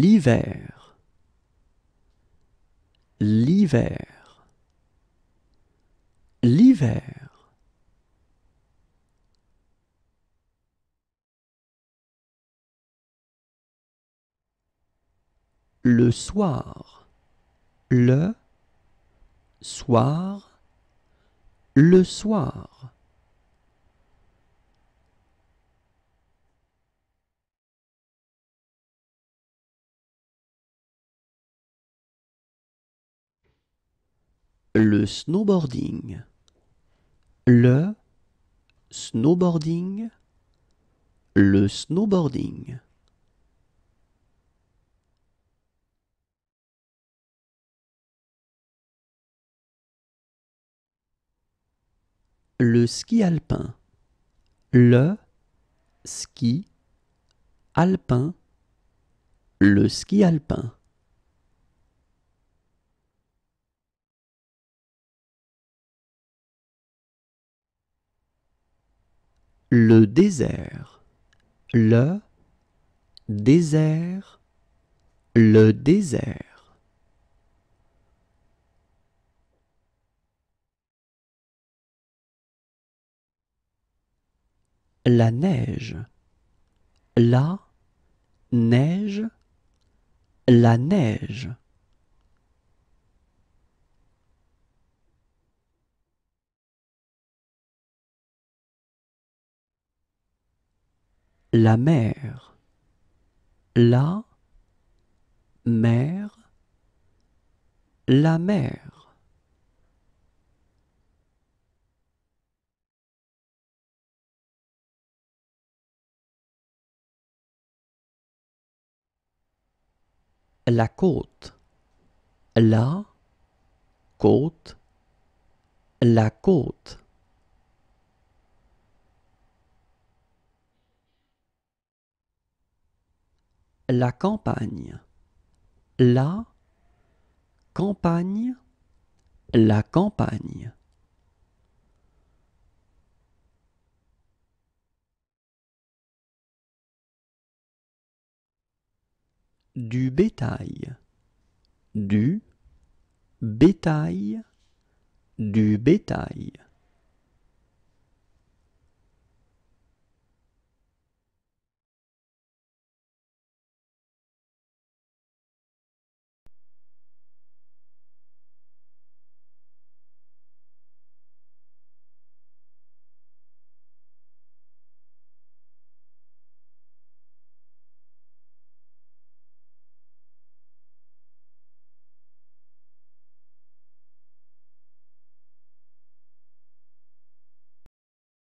l'hiver, l'hiver, l'hiver. le soir, le soir, le soir. le snowboarding, le snowboarding, le snowboarding. Le ski alpin, le ski alpin, le ski alpin. le désert, le désert, le désert. La neige, la neige, la neige. la mer, la mer, la mer. la côte, la côte, la côte. la campagne. La campagne. La campagne. du bétail, du bétail, du bétail.